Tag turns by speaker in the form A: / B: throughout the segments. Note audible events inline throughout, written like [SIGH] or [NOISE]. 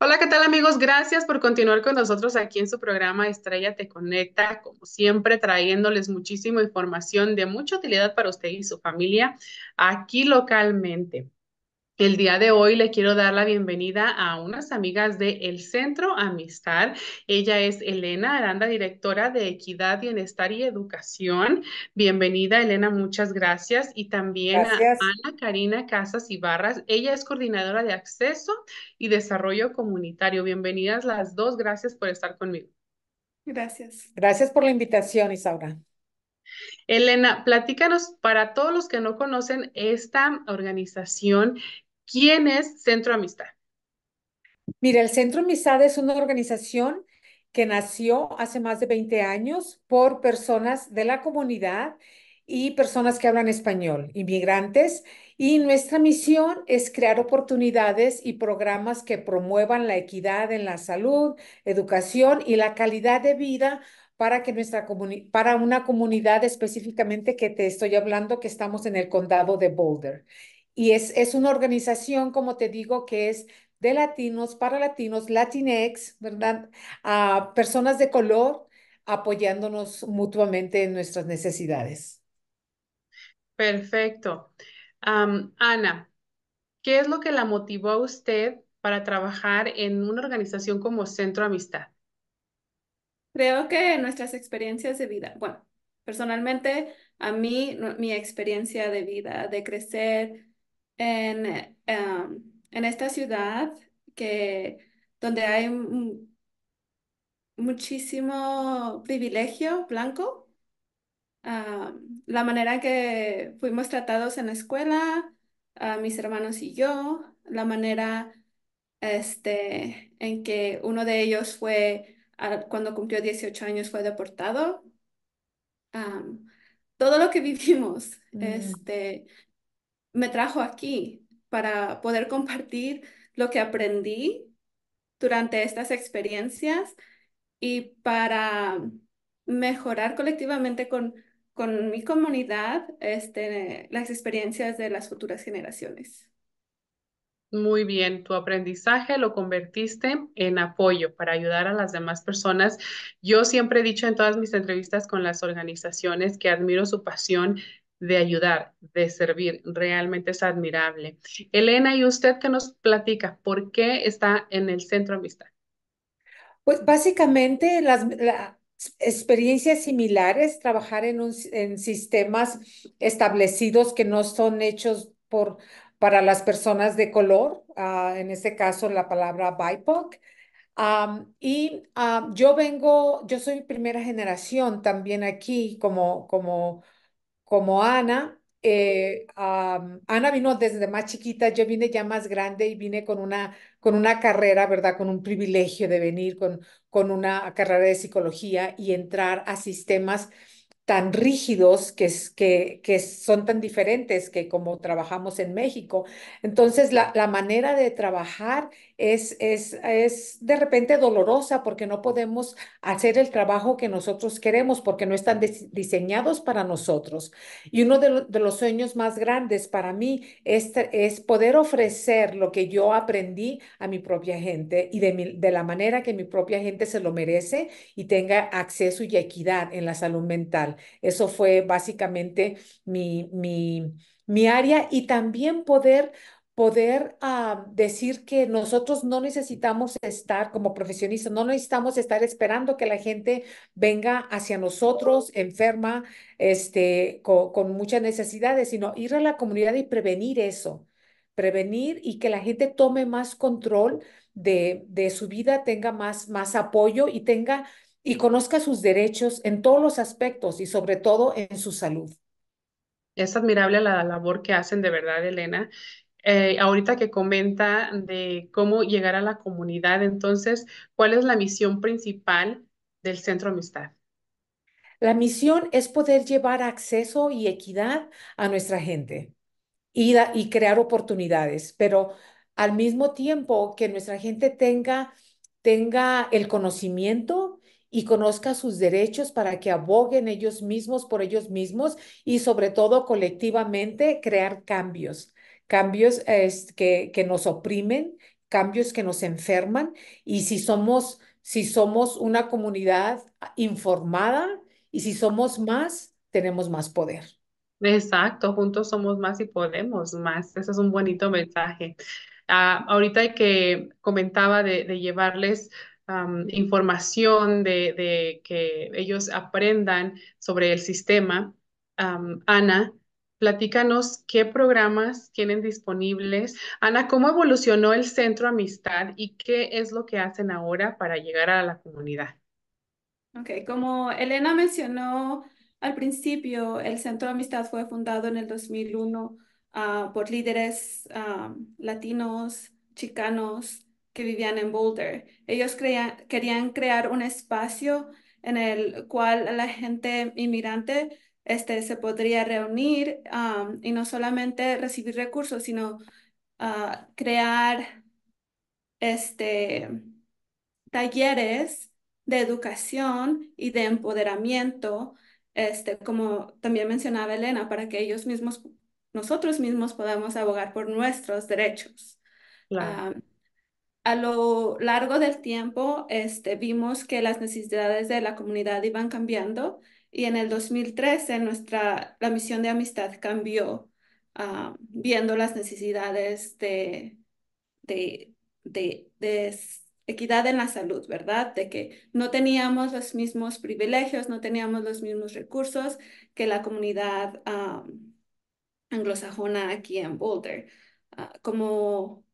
A: Hola, ¿qué tal amigos? Gracias por continuar con nosotros aquí en su programa Estrella Te Conecta, como siempre trayéndoles muchísima información de mucha utilidad para usted y su familia aquí localmente. El día de hoy le quiero dar la bienvenida a unas amigas de El Centro Amistad. Ella es Elena Aranda, directora de Equidad, Bienestar y Educación. Bienvenida, Elena, muchas gracias. Y también a Ana Karina Casas Ibarras. Ella es coordinadora de acceso y desarrollo comunitario. Bienvenidas las dos. Gracias por estar conmigo.
B: Gracias.
A: Gracias por la invitación, Isaura. Elena, platícanos para todos los que no conocen esta organización, ¿Quién es Centro Amistad? Mira, el Centro
B: Amistad es una organización que nació hace más de 20 años por personas de la comunidad y personas que hablan español, inmigrantes, y nuestra misión es crear oportunidades y programas que promuevan la equidad en la salud, educación y la calidad de vida para que nuestra para una comunidad específicamente que te estoy hablando que estamos en el condado de Boulder. Y es, una organización, como te digo, que es de latinos para latinos, latinex, ¿verdad? A personas de color apoyándonos mutuamente en nuestras necesidades.
A: Perfecto. Ana, ¿qué es lo que la motivó a usted para trabajar en una organización como Centro Amistad?
C: Creo que nuestras experiencias de vida, bueno, personalmente a mí, mi experiencia de vida, de crecer, en, eh, em, en esta ciudad que, donde hay muchísimo privilegio blanco. la manera que fuimos tratados en la escuela, a mis hermanos y yo, la manera este, en que uno de ellos fue, cuando cumplió 18 años, fue deportado. todo lo que [LAUGHS] vivimos, mm. este, me trajo aquí para poder compartir lo que aprendí durante estas experiencias y para mejorar colectivamente con, con mi comunidad este, las experiencias de las futuras generaciones.
A: Muy bien, tu aprendizaje lo convertiste en apoyo para ayudar a las demás personas. Yo siempre he dicho en todas mis entrevistas con las organizaciones que admiro su pasión de ayudar, de servir. Realmente es admirable. Elena, ¿y usted qué nos platica? ¿Por qué está en el Centro Amistad?
B: Pues básicamente las, experiencias similares, trabajar en, un, sistemas establecidos que no son hechos por, para las personas de color, ah, en este caso la palabra BIPOC. y yo vengo, yo soy primera generación también aquí como, como como Ana, eh, Ana vino desde más chiquita, yo vine ya más grande y vine con una, con una carrera, ¿verdad? Con un privilegio de venir con, con una carrera de psicología y entrar a sistemas tan rígidos que, que, que son tan diferentes que como trabajamos en México. Entonces, la, la manera de trabajar es, es, de repente dolorosa porque no podemos hacer el trabajo que nosotros queremos porque no están diseñados para nosotros. Y uno de, los sueños más grandes para mí es, es, poder ofrecer lo que yo aprendí a mi propia gente y de, de la manera que mi propia gente se lo merece y tenga acceso y equidad en la salud mental. Eso fue básicamente mi, mi, mi área y también poder poder ah, decir que nosotros no necesitamos estar como profesionistas, no necesitamos estar esperando que la gente venga hacia nosotros enferma, este, con, con muchas necesidades, sino ir a la comunidad y prevenir eso, prevenir y que la gente tome más control de, de su vida, tenga más, más apoyo y tenga y conozca sus derechos en todos los aspectos y sobre todo en su
A: salud. Es admirable la labor que hacen de verdad, Elena, eh, ahorita que comenta de cómo llegar a la comunidad, entonces, ¿cuál es la misión principal del Centro Amistad?
B: La misión es poder llevar acceso y equidad a nuestra gente y, y crear oportunidades, pero al mismo tiempo que nuestra gente tenga, tenga el conocimiento y conozca sus derechos para que aboguen ellos mismos por ellos mismos y sobre todo colectivamente crear cambios cambios que, nos oprimen, cambios que nos enferman y si somos, si somos una comunidad informada y si somos más, tenemos más poder.
A: Exacto, juntos somos más y podemos más. Ese es un bonito mensaje. Ah, ahorita que comentaba de, llevarles información, de, que ellos aprendan sobre el sistema, Ana, Platícanos qué programas tienen disponibles. Ana, ¿cómo evolucionó el Centro Amistad y qué es lo que hacen ahora para llegar a la comunidad?
C: Ok, como Elena mencionó al principio, el Centro Amistad fue fundado en el 2001 ah, por líderes ah, latinos, chicanos que vivían en Boulder. Ellos querían crear un espacio en el cual la gente inmigrante este, se podría reunir y no solamente recibir recursos, sino ah, crear este, talleres de educación y de empoderamiento, este, como también mencionaba Elena, para que ellos mismos, nosotros mismos podamos abogar por nuestros derechos. a lo largo del tiempo, este, vimos que las necesidades de la comunidad iban cambiando y en el 2013 nuestra, la misión de amistad cambió, ah, viendo las necesidades de, de, de, equidad en la salud, ¿verdad? De que no teníamos los mismos privilegios, no teníamos los mismos recursos que la comunidad ah, anglosajona aquí en Boulder. Ah, como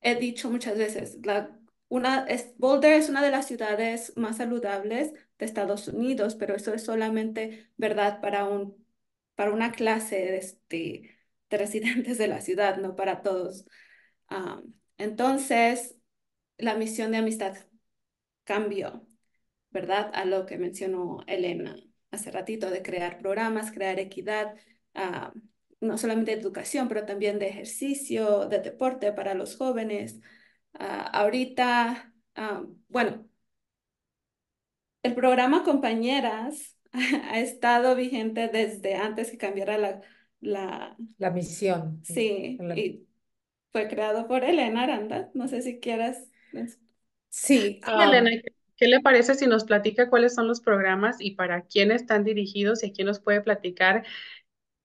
C: he dicho muchas veces, la, una, Boulder es una de las ciudades más saludables, de Estados Unidos, pero eso es solamente verdad para, un, para una clase de, este, de residentes de la ciudad, no para todos. Ah, entonces, la misión de amistad cambió, ¿verdad? A lo que mencionó Elena hace ratito, de crear programas, crear equidad, ah, no solamente de educación, pero también de ejercicio, de deporte para los jóvenes. Ah, ahorita, bueno, el programa Compañeras [LAUGHS] ha estado vigente desde antes que cambiara la... La,
B: misión. Eh,
C: sí, y fue creado por Elena Aranda. No sé si quieras... Sí, Elena, ¿Qué
A: le parece si nos platica cuáles son los programas y para quién están dirigidos y a quién nos puede platicar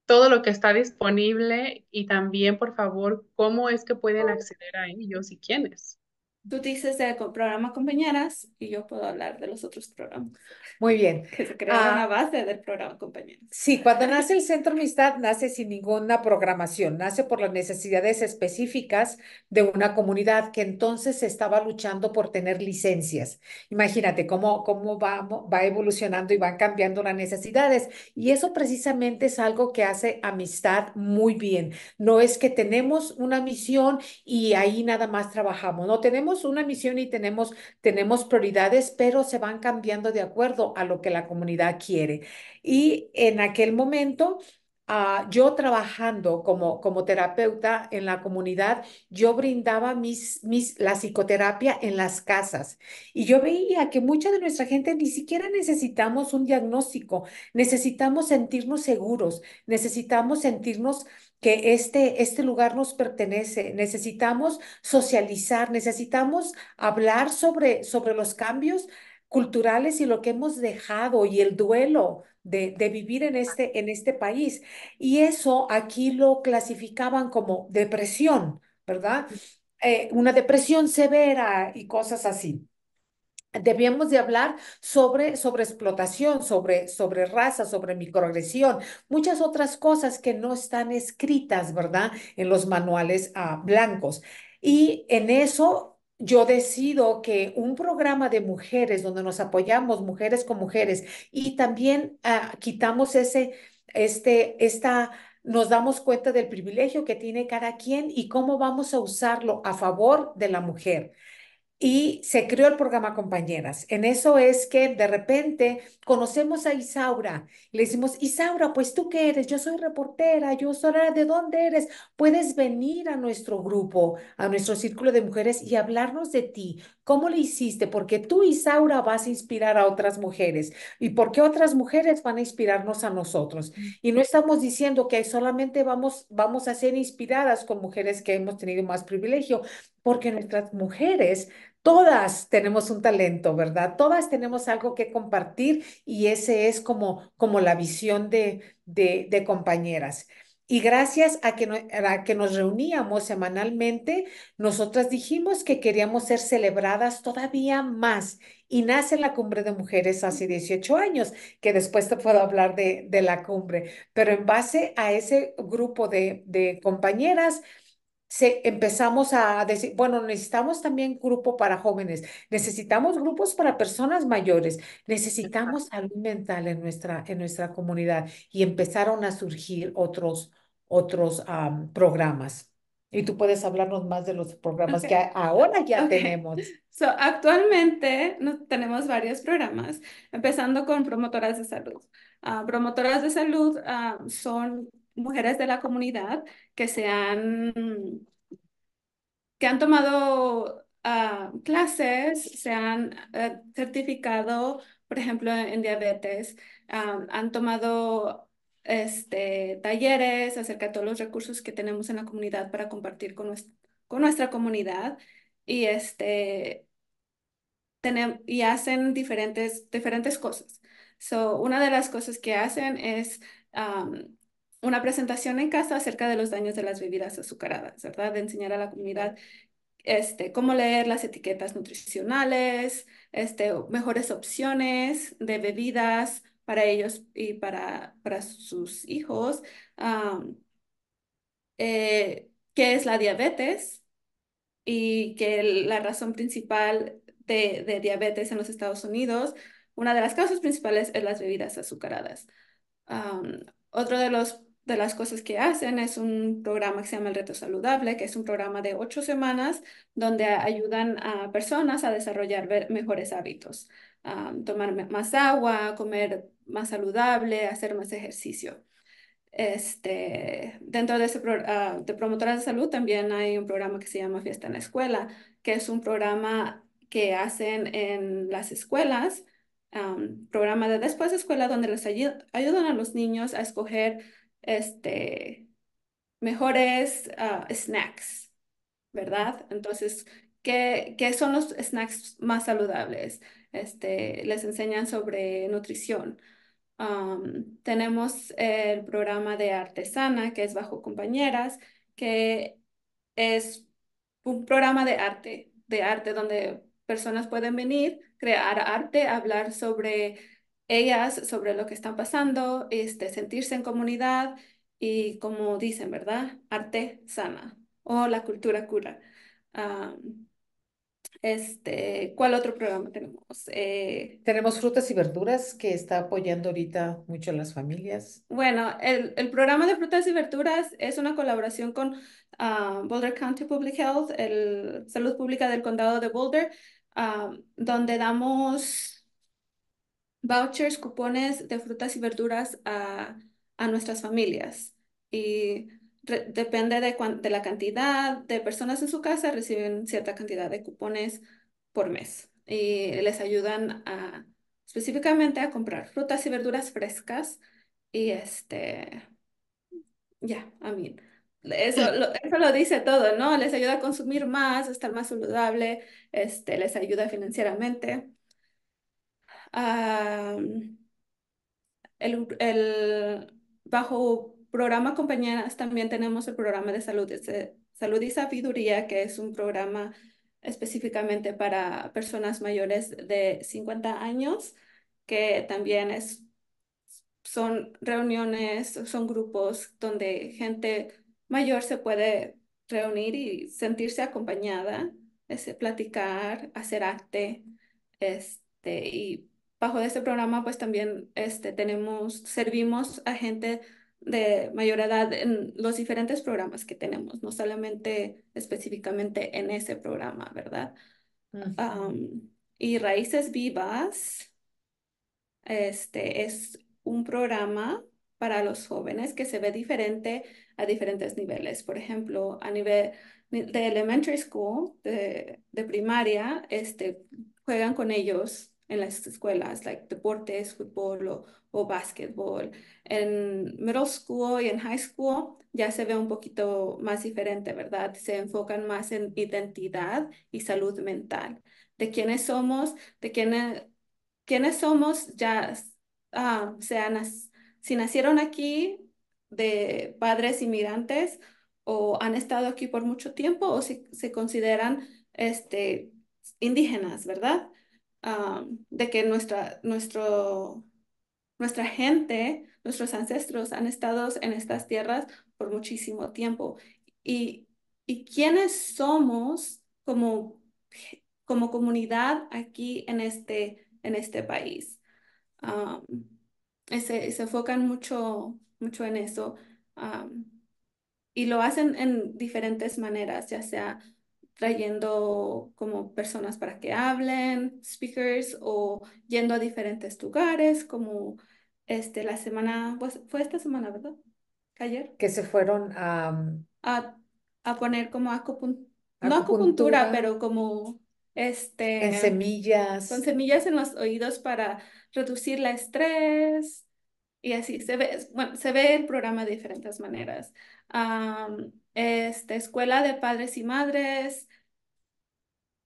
A: todo lo que está disponible y también, por favor, cómo es que
C: pueden oh. acceder a ellos y quiénes?
A: Tú dices del
C: programa Compañeras y yo puedo hablar de los otros programas. Muy bien. [LAUGHS] Que se crea ah. una base del programa Compañeras.
B: Sí, cuando nace el Centro Amistad, nace sin ninguna programación, nace por las necesidades específicas de una comunidad que entonces estaba luchando por tener licencias. Imagínate cómo, cómo va, va evolucionando y van cambiando las necesidades. Y eso precisamente es algo que hace Amistad muy bien. No es que tenemos una misión y ahí nada más trabajamos, no tenemos una misión y tenemos, tenemos prioridades, pero se van cambiando de acuerdo a lo que la comunidad quiere. Y en aquel momento Ah, yo trabajando como, como terapeuta en la comunidad, yo brindaba mis, la psicoterapia en las casas y yo veía que mucha de nuestra gente ni siquiera necesitamos un diagnóstico, necesitamos sentirnos seguros, necesitamos sentirnos que este, este lugar nos pertenece, necesitamos socializar, necesitamos hablar sobre, sobre los cambios culturales y lo que hemos dejado y el duelo de, vivir en este, en este país. Y eso aquí lo clasificaban como depresión, ¿verdad? Eh, una depresión severa y cosas así. Debíamos de hablar sobre, sobre explotación, sobre, sobre raza, sobre microagresión, muchas otras cosas que no están escritas, ¿verdad? En los manuales ah, blancos. Y en eso yo decido que un programa de mujeres donde nos apoyamos mujeres con mujeres y también ah, quitamos ese, este, esta, nos damos cuenta del privilegio que tiene cada quien y cómo vamos a usarlo a favor de la mujer y se creó el programa Compañeras. En eso es que de repente conocemos a Isaura. Le decimos, Isaura, pues tú qué eres? Yo soy reportera, yo soy de dónde eres. Puedes venir a nuestro grupo, a nuestro círculo de mujeres y hablarnos de ti. ¿Cómo le hiciste? Porque tú, Isaura, vas a inspirar a otras mujeres. ¿Y por qué otras mujeres van a inspirarnos a nosotros? Y no estamos diciendo que solamente vamos, vamos a ser inspiradas con mujeres que hemos tenido más privilegio, porque nuestras mujeres, todas tenemos un talento, ¿verdad? Todas tenemos algo que compartir y ese es como, como la visión de, de, compañeras. Y gracias a que, a que nos reuníamos semanalmente, nosotras dijimos que queríamos ser celebradas todavía más. Y nace la cumbre de mujeres hace 18 años, que después te puedo hablar de, de la cumbre. Pero en base a ese grupo de, de compañeras, se, empezamos a decir, bueno, necesitamos también grupo para jóvenes, necesitamos grupos para personas mayores, necesitamos salud mental en nuestra, en nuestra comunidad y empezaron a surgir otros, otros programas. Y tú puedes hablarnos más de los programas que ahora ya tenemos.
C: actualmente tenemos varios programas, empezando con promotoras de salud. Ah, promotoras de salud ah, son mujeres de la comunidad que se han, que han tomado ah, clases, se han eh, certificado, por ejemplo, en diabetes, ah, han tomado este, talleres acerca de todos los recursos que tenemos en la comunidad para compartir con, nuestra comunidad y, este, y hacen diferentes, diferentes cosas. So, una de las cosas que hacen es una presentación en casa acerca de los daños de las bebidas azucaradas, ¿verdad? De enseñar a la comunidad este, cómo leer las etiquetas nutricionales, este, mejores opciones de bebidas para ellos y para, para sus hijos, eh, qué es la diabetes y que la razón principal de, diabetes en los Estados Unidos, una de las causas principales es las bebidas azucaradas. otro de los de las cosas que hacen es un programa que se llama El Reto Saludable, que es un programa de ocho semanas donde ayudan a personas a desarrollar mejores hábitos, tomar más agua, comer más saludable, hacer más ejercicio. Este, dentro de, ese ah, de Promotoras de Salud también hay un programa que se llama Fiesta en la Escuela, que es un programa que hacen en las escuelas, programa de después de escuela donde les ayudan a los niños a escoger este, mejores ah, snacks, ¿verdad? Entonces, ¿qué, ¿qué, son los snacks más saludables? Este, les enseñan sobre nutrición. tenemos el programa de artesana, que es bajo compañeras, que es un programa de arte, de arte donde personas pueden venir, crear arte, hablar sobre ellas sobre lo que están pasando, este, sentirse en comunidad y como dicen, ¿verdad? Arte sana o la cultura cura. este, ¿Cuál otro programa tenemos? Eh,
B: tenemos frutas y verduras que está apoyando ahorita mucho a las familias.
C: Bueno, el, programa de frutas y verduras es una colaboración con ah, Boulder County Public Health, el Salud Pública del Condado de Boulder, ah, donde damos vouchers, cupones de frutas y verduras a, nuestras familias. Y depende de, la cantidad de personas en su casa, reciben cierta cantidad de cupones por mes. Y les ayudan a, específicamente a comprar frutas y verduras frescas. Y este, ya, a mí, eso [LAUGHS] lo, eso lo dice todo, ¿no? Les ayuda a consumir más, estar más saludable, este, les ayuda financieramente el, bajo programa compañeras también tenemos el programa de salud, salud y sabiduría, que es un programa específicamente para personas mayores de 50 años, que también es, son reuniones, son grupos donde gente mayor se puede reunir y sentirse acompañada, es, platicar, hacer arte este, y bajo este programa pues también este, tenemos, servimos a gente de mayor edad en los diferentes programas que tenemos, no solamente específicamente en ese programa, ¿verdad? y Raíces Vivas este, es un programa para los jóvenes que se ve diferente a diferentes niveles. Por ejemplo, a nivel de elementary school, de, de primaria, este, juegan con ellos en las escuelas, like deportes, fútbol o, o En middle school y en high school ya se ve un poquito más diferente, ¿verdad? Se enfocan más en identidad y salud mental. De quiénes somos, de quiénes, somos, ya ah, sean, si nacieron aquí de padres inmigrantes o han estado aquí por mucho tiempo o si se consideran este, indígenas, ¿verdad? de que nuestra, nuestro, nuestra gente, nuestros ancestros han estado en estas tierras por muchísimo tiempo. Y, quiénes somos como, como comunidad aquí en este, en este país. se, enfocan mucho, mucho en eso y lo hacen en diferentes maneras, ya sea trayendo como personas para que hablen, speakers, o yendo a diferentes lugares, como este, la semana, pues, fue esta semana, ¿verdad? Ayer.
B: Que se fueron a... Mm,
C: a, a poner como acupuntura, no acupuntura, pero como este... En semillas. Con semillas en los oídos para reducir la estrés. Y así se ve, se ve el programa de diferentes maneras este, escuela de padres y madres.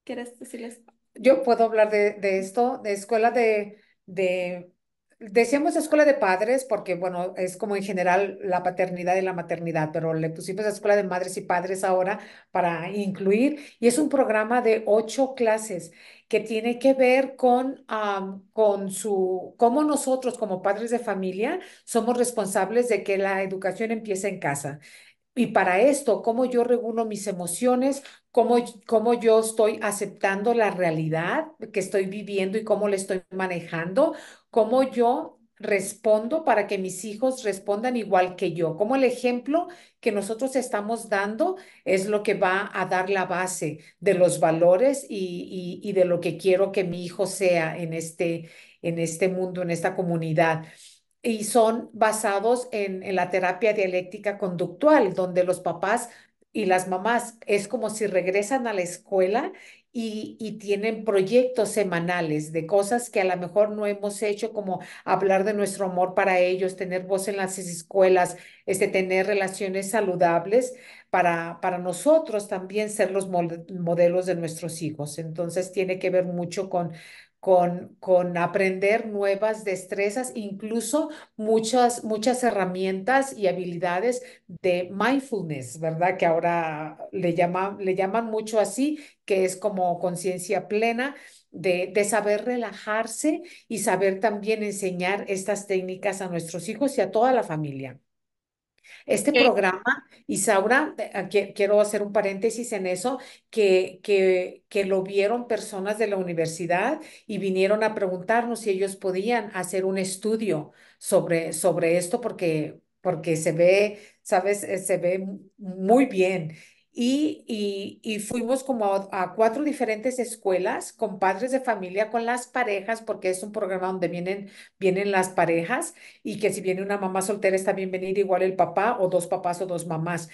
C: ¿Quieres decirles?
B: Yo puedo hablar de, esto, de escuela de, de, decíamos escuela de padres porque, bueno, es como en general la paternidad y la maternidad, pero le pusimos a escuela de madres y padres ahora para incluir y es un programa de ocho clases que tiene que ver con, con su, cómo nosotros como padres de familia somos responsables de que la educación empiece en casa. Y para esto, cómo yo regulo mis emociones, cómo, yo estoy aceptando la realidad que estoy viviendo y cómo la estoy manejando, cómo yo respondo para que mis hijos respondan igual que yo. Como el ejemplo que nosotros estamos dando es lo que va a dar la base de los valores y, y, y de lo que quiero que mi hijo sea en este, en este mundo, en esta comunidad y son basados en, la terapia dialéctica conductual, donde los papás y las mamás es como si regresan a la escuela y, tienen proyectos semanales de cosas que a lo mejor no hemos hecho, como hablar de nuestro amor para ellos, tener voz en las escuelas, este, tener relaciones saludables para, para nosotros también ser los modelos de nuestros hijos. Entonces tiene que ver mucho con, con, aprender nuevas destrezas, incluso muchas, muchas herramientas y habilidades de mindfulness, ¿verdad? Que ahora le, le llaman mucho así, que es como conciencia plena. De, de saber relajarse y saber también enseñar estas técnicas a nuestros hijos y a toda la familia. Este programa, Isaura, eh, ah, quiero hacer un paréntesis en eso, que, que, que lo vieron personas de la universidad y vinieron a preguntarnos si ellos podían hacer un estudio sobre, sobre esto porque, porque se ve, sabes, eh, se ve muy bien y, y, fuimos como a, cuatro diferentes escuelas con padres de familia, con las parejas, porque es un programa donde vienen, vienen las parejas y que si viene una mamá soltera está venir igual el papá o dos papás o dos mamás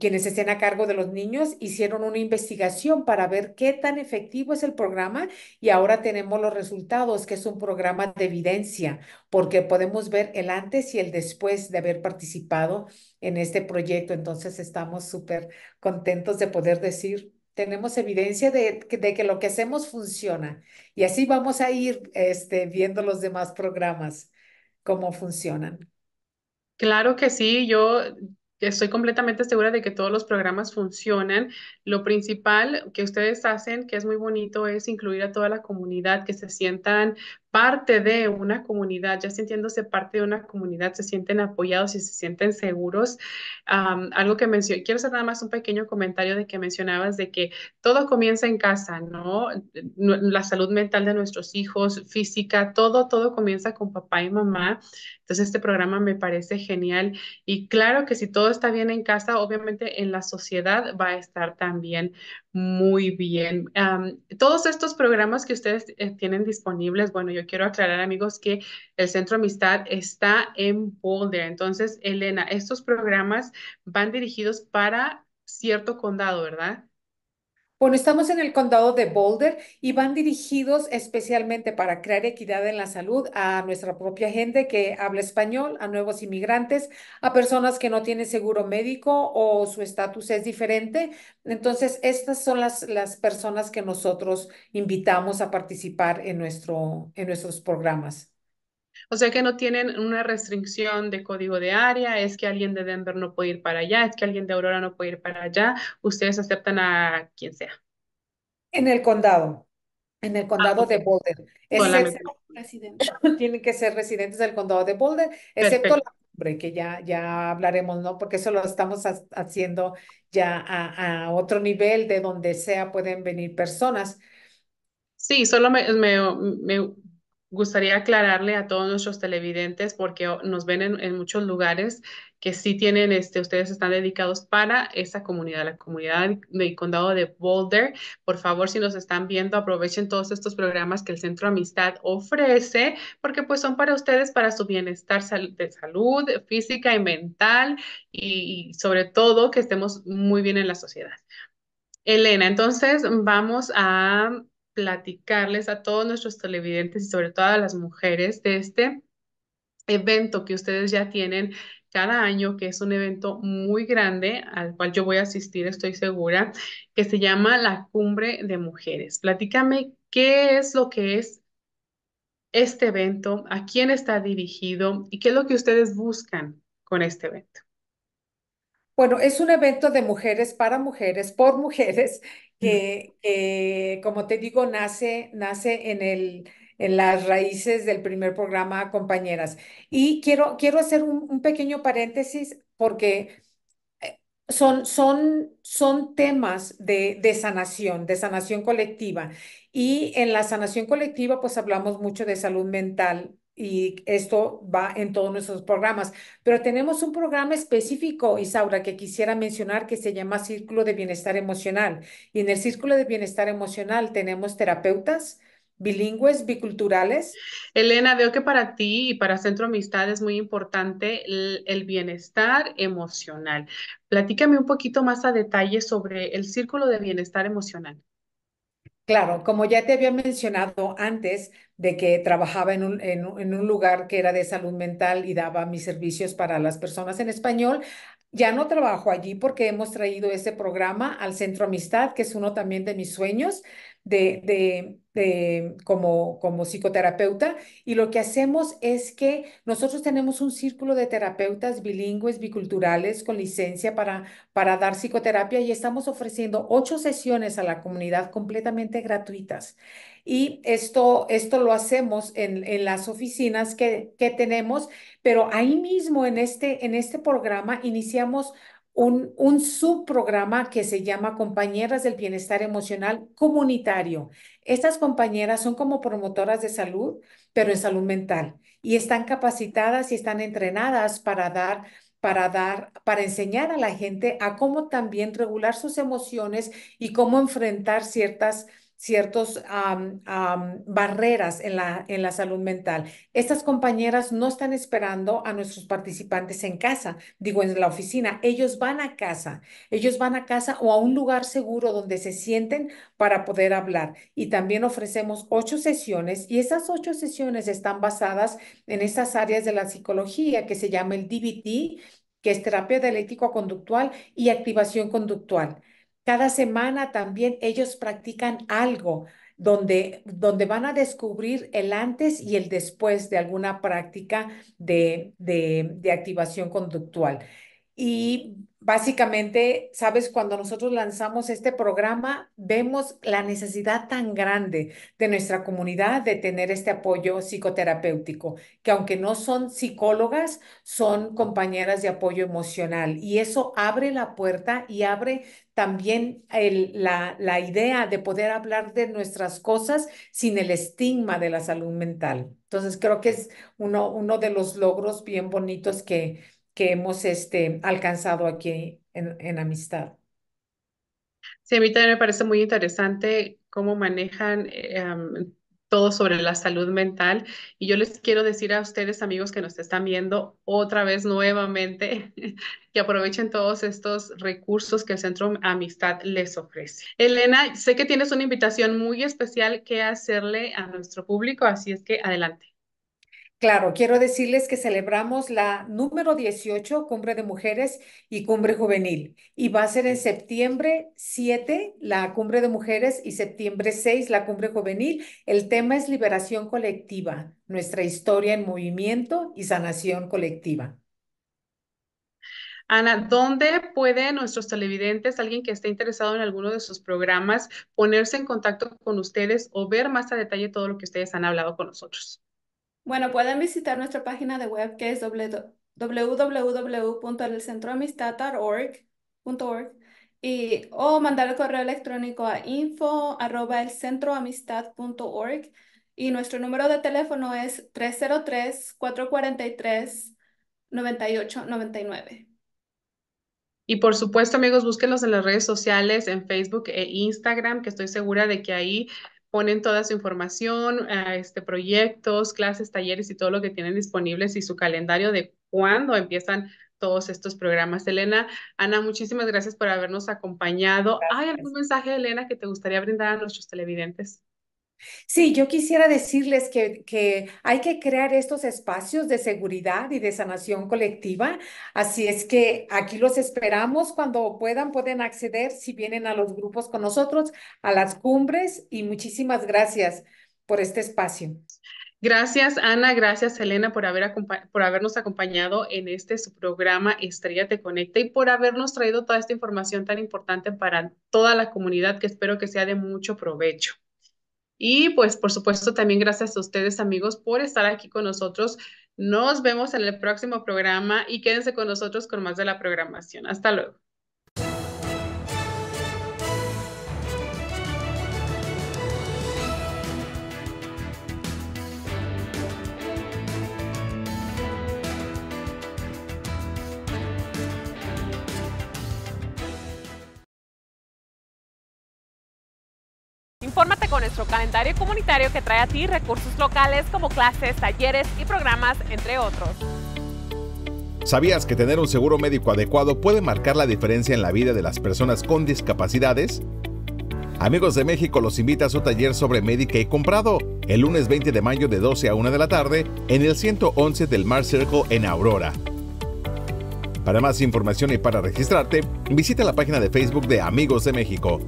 B: quienes estén a cargo de los niños, hicieron una investigación para ver qué tan efectivo es el programa y ahora tenemos los resultados, que es un programa de evidencia, porque podemos ver el antes y el después de haber participado en este proyecto. Entonces estamos súper contentos de poder decir tenemos evidencia de, que lo que hacemos funciona. Y así vamos a ir este, viendo los demás programas, cómo funcionan.
A: Claro que sí, yo estoy completamente segura de que todos los programas funcionan. Lo principal que ustedes hacen, que es muy bonito, es incluir a toda la comunidad, que se sientan parte de una comunidad, ya sintiéndose parte de una comunidad, se sienten apoyados y se sienten seguros. algo que mencioné, quiero hacer nada más un pequeño comentario de que mencionabas de que todo comienza en casa, ¿no? La salud mental de nuestros hijos, física, todo, todo comienza con papá y mamá. Entonces, este programa me parece genial y claro que si todo está bien en casa, obviamente en la sociedad va a estar también muy bien. todos estos programas que ustedes eh, tienen disponibles, bueno, yo quiero aclarar, amigos, que el Centro Amistad está en Boulder. Entonces, Elena, estos programas van dirigidos para cierto condado, ¿verdad?
B: Bueno, estamos en el condado de Boulder y van dirigidos especialmente para crear equidad en la salud a nuestra propia gente que habla español, a nuevos inmigrantes, a personas que no tienen seguro médico o su estatus es diferente. Entonces, estas son las, las personas que nosotros invitamos a participar en, nuestro, en nuestros programas.
A: O sea que no tienen una restricción de código de área, es que alguien de Denver no puede ir para allá, es que alguien de Aurora no puede ir para allá, ustedes aceptan a quien sea. En el
B: condado, en el condado ah, de Boulder.
C: [LAUGHS]
B: tienen que ser residentes del condado de Boulder, excepto la cumbre, que ya, ya hablaremos, ¿no? Porque eso lo estamos haciendo ya a, otro
A: nivel de donde sea pueden venir personas. Sí, solo me, me, gustaría aclararle a todos nuestros televidentes, porque nos ven en, muchos lugares que sí tienen, este, ustedes están dedicados para esa comunidad, la comunidad del condado de Boulder. Por favor, si nos están viendo, aprovechen todos estos programas que el Centro Amistad ofrece, porque pues son para ustedes, para su bienestar de salud física y mental, y sobre todo que estemos muy bien en la sociedad. Elena, entonces vamos a platicarles a todos nuestros televidentes y sobre todo a las mujeres de este evento que ustedes ya tienen cada año, que es un evento muy grande al cual yo voy a asistir, estoy segura, que se llama la Cumbre de Mujeres. Platícame qué es lo que es este evento, a quién está dirigido y qué es lo que ustedes buscan con este evento.
B: Bueno, es un evento de mujeres para mujeres, por [LAUGHS] mujeres, que, como te digo, nace, nace en, el, en las raíces del primer programa Compañeras. Y quiero, quiero hacer un, pequeño paréntesis porque eh, son, son, son temas de, de, sanación, de sanación colectiva. Y en la sanación colectiva, pues hablamos mucho de salud mental, y esto va en todos nuestros programas. Pero tenemos un programa específico, Isaura, que quisiera mencionar que se llama Círculo de Bienestar
A: Emocional. Y en el Círculo de Bienestar Emocional tenemos terapeutas bilingües, biculturales. Elena, veo que para ti y para Centro Amistad es muy importante el, bienestar emocional. Platícame un poquito más a detalle sobre el Círculo de Bienestar Emocional. Claro, como ya te había mencionado antes
B: de que trabajaba en un, en, un, lugar que era de salud mental y daba mis servicios para las personas en español, ya no trabajo allí porque hemos traído ese programa al Centro Amistad, que es uno también de mis sueños, de, como, como psicoterapeuta y lo que hacemos es que nosotros tenemos un círculo de terapeutas bilingües, biculturales, con licencia para, para dar psicoterapia y estamos ofreciendo ocho sesiones a la comunidad completamente gratuitas. Y esto, esto lo hacemos en, en las oficinas que, que tenemos, pero ahí mismo en este, en este programa iniciamos un, subprograma que se llama Compañeras del Bienestar Emocional Comunitario. Estas compañeras son como promotoras de salud, pero en salud mental, y están capacitadas y están entrenadas para dar para dar, para enseñar a la gente a cómo también regular sus emociones y cómo enfrentar ciertas ciertas barreras en la, en la salud mental. Estas compañeras no están esperando a nuestros participantes en casa, digo en la oficina, ellos van a casa, ellos van a casa o a un lugar seguro donde se sienten para poder hablar. Y también ofrecemos ocho sesiones y esas ocho sesiones están basadas en esas áreas de la psicología que se llama el DBT, que es terapia dialéctico-conductual y activación conductual. Cada semana también ellos practican algo donde, donde van a descubrir el antes y el después de alguna práctica de, de activación conductual. Y Básicamente, sabes, cuando nosotros lanzamos este programa, vemos la necesidad tan grande de nuestra comunidad de tener este apoyo psicoterapéutico, que aunque no son psicólogas, son compañeras de apoyo emocional. Y eso abre la puerta y abre también la, idea de poder hablar de nuestras cosas sin el estigma de la salud mental. Entonces, creo que es uno de los logros bien bonitos que que hemos este, alcanzado aquí en, amistad.
A: Sí, a mí también me parece muy interesante cómo manejan eh, todo sobre la salud mental. Y yo les quiero decir a ustedes, amigos que nos están viendo otra vez nuevamente, [LAUGHS] que aprovechen todos estos recursos que el Centro Amistad les ofrece. Elena, sé que tienes una invitación muy especial que hacerle a nuestro público, así es que adelante.
B: Claro, quiero decirles que celebramos la número 18, Cumbre de Mujeres y Cumbre Juvenil. Y va a ser en septiembre 7, la Cumbre de Mujeres, y septiembre 6, la Cumbre Juvenil. El tema es liberación colectiva, nuestra historia en movimiento y sanación colectiva.
A: Ana, ¿dónde pueden nuestros televidentes, alguien que esté interesado en alguno de sus programas, ponerse en contacto con ustedes o ver más a detalle todo lo que ustedes han hablado con nosotros?
C: Bueno, pueden visitar nuestra página de web que es www.elcentroamistad.org y o mandar el correo electrónico a info.elcentroamistad.org. y nuestro número de teléfono es 303-443-9899.
A: Y por supuesto, amigos, búsquenlos en las redes sociales, en Facebook e Instagram, que estoy segura de que ahí ponen toda su información, este, proyectos, clases, talleres y todo lo que tienen disponibles y su calendario de cuándo empiezan todos estos programas. Elena, Ana, muchísimas gracias por habernos acompañado. ¿Hay algún mensaje, Elena, que te gustaría brindar a nuestros televidentes?
B: Sí, yo quisiera decirles que, que, hay que crear estos espacios de seguridad y de sanación colectiva. Así es que aquí los esperamos. Cuando puedan, pueden acceder si vienen a los grupos con nosotros, a las cumbres. Y muchísimas gracias por este espacio.
A: Gracias, Ana. Gracias, Elena, por, haber por habernos acompañado en este programa Estrella Te Conecta y por habernos traído toda esta información tan importante para toda la comunidad que espero que sea de mucho provecho. Y pues por supuesto también gracias a ustedes amigos por estar aquí con nosotros. Nos vemos en el próximo programa y quédense con nosotros con más de la programación. Hasta luego. Infórmate con nuestro calendario comunitario que trae a ti recursos locales como clases, talleres y programas, entre otros.
D: ¿Sabías que tener un seguro médico adecuado puede marcar la diferencia en la vida de las personas con discapacidades? Amigos de México los invita a su taller sobre y comprado el lunes 20 de mayo de 12 a 1 de la tarde en el 111 del Mar Circle en Aurora. Para más información y para registrarte, visita la página de Facebook de Amigos de México.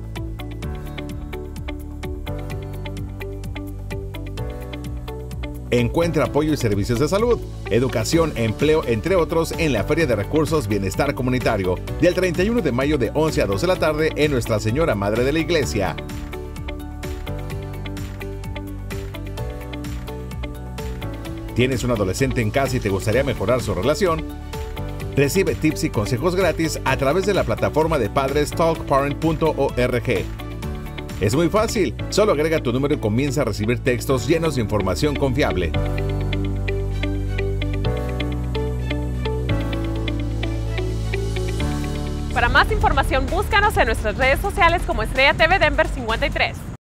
D: Encuentra apoyo y servicios de salud, educación, empleo, entre otros, en la Feria de Recursos Bienestar Comunitario, del 31 de mayo de 11 a 12 de la tarde en Nuestra Señora Madre de la Iglesia. ¿Tienes un adolescente en casa y te gustaría mejorar su relación? Recibe tips y consejos gratis a través de la plataforma de padres talkparent.org es muy fácil, solo agrega tu número y comienza a recibir textos llenos de información confiable.
A: Para más información, búscanos en nuestras redes sociales como Estrella TV Denver 53.